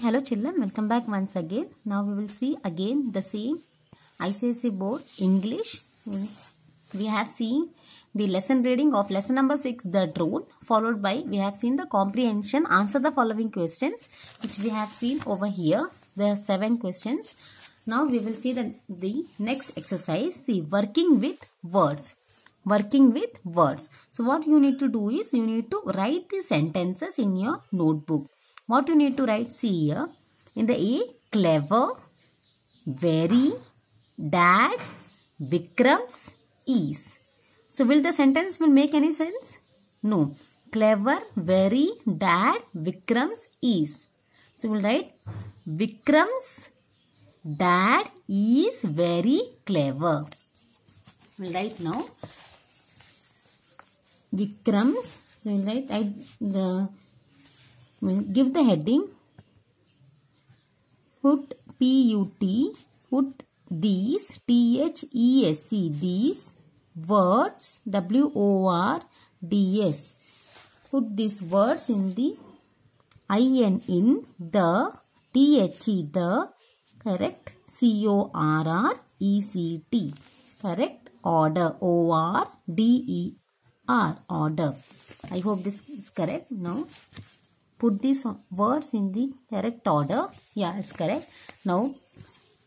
Hello children, welcome back once again. Now we will see again the same ICSE board English. We have seen the lesson reading of lesson number 6 the drone followed by we have seen the comprehension answer the following questions which we have seen over here. There are 7 questions. Now we will see the, the next exercise. See working with words working with words. So what you need to do is you need to write the sentences in your notebook. What you need to write? See here. In the A, clever, very, dad, Vikram's, is. So will the sentence will make any sense? No. Clever, very, dad, Vikram's, is. So we'll write Vikram's dad is very clever. We'll write now. Vikram's. So we'll write the give the heading put P-U-T, put these, T-H-E-S-E, these words, W-O-R-D-S. Put these words in the I-N in the, T-H-E, the, correct, C-O-R-R-E-C-T, correct order, O-R-D-E-R, order. I hope this is correct now put these words in the correct order. Yeah, it's correct. Now,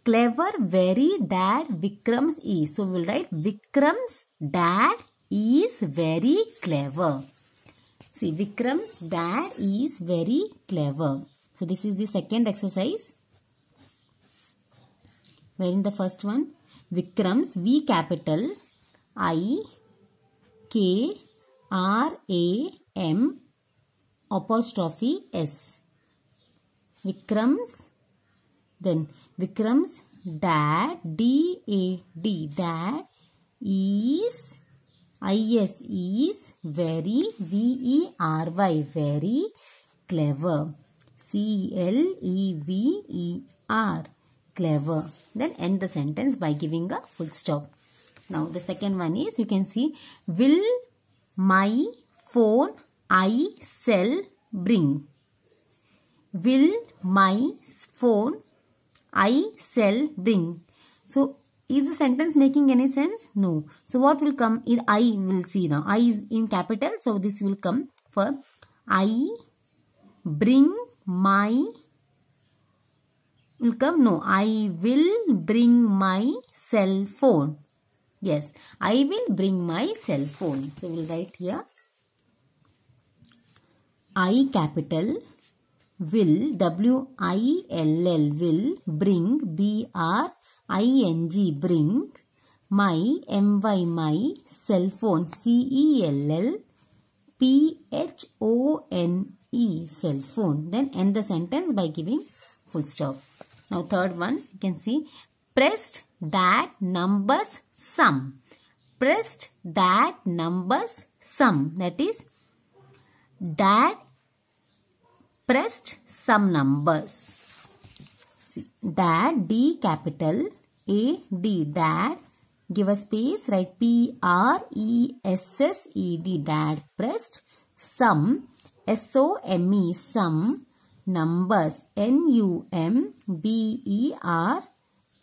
clever, very dad Vikram's is. So, we'll write Vikram's dad is very clever. See, Vikram's dad is very clever. So, this is the second exercise. Where in the first one? Vikram's V capital I K R A M apostrophe S. Vikrams. Then Vikrams dad D A D dad is is is very v e r y very clever c l e v e r clever then end the sentence by giving a full stop now the second one is you can see will my phone I sell bring. Will my phone? I sell bring. So is the sentence making any sense? No. So what will come is I will see now. I is in capital. So this will come for I bring my will come no i will bring my cell phone yes i will bring my cell phone so we'll write here I capital will W I L L will bring B R I N G bring my M Y my cell phone C E L L P H O N E cell phone then end the sentence by giving full stop now third one you can see pressed that numbers sum pressed that numbers sum that is Dad pressed some numbers. See, dad, D capital, A, D, dad. Give a space, write P, R, E, S, S, E, D, dad pressed some, S, O, M, E, some numbers, N, U, M, B, E, R,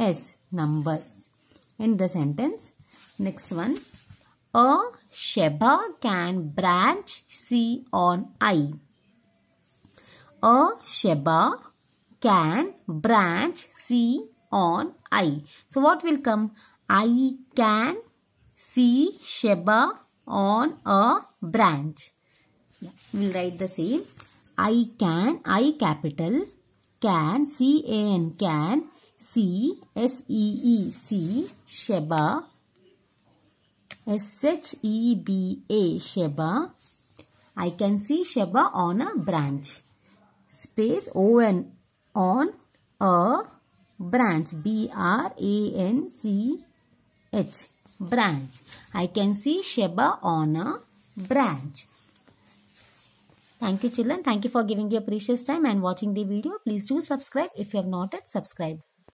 S, numbers. End the sentence. Next one. A Sheba can branch C on I. A Sheba can branch C on I. So what will come? I can see Sheba on a branch. Yeah, we'll write the same. I can, I capital, can, C-A-N, can, C-S-E-E, -E, see Sheba S-H-E-B-A, Sheba. I can see Sheba on a branch. Space O-N on a branch. B-R-A-N-C-H, branch. I can see Sheba on a branch. Thank you children. Thank you for giving your precious time and watching the video. Please do subscribe if you have not yet subscribed.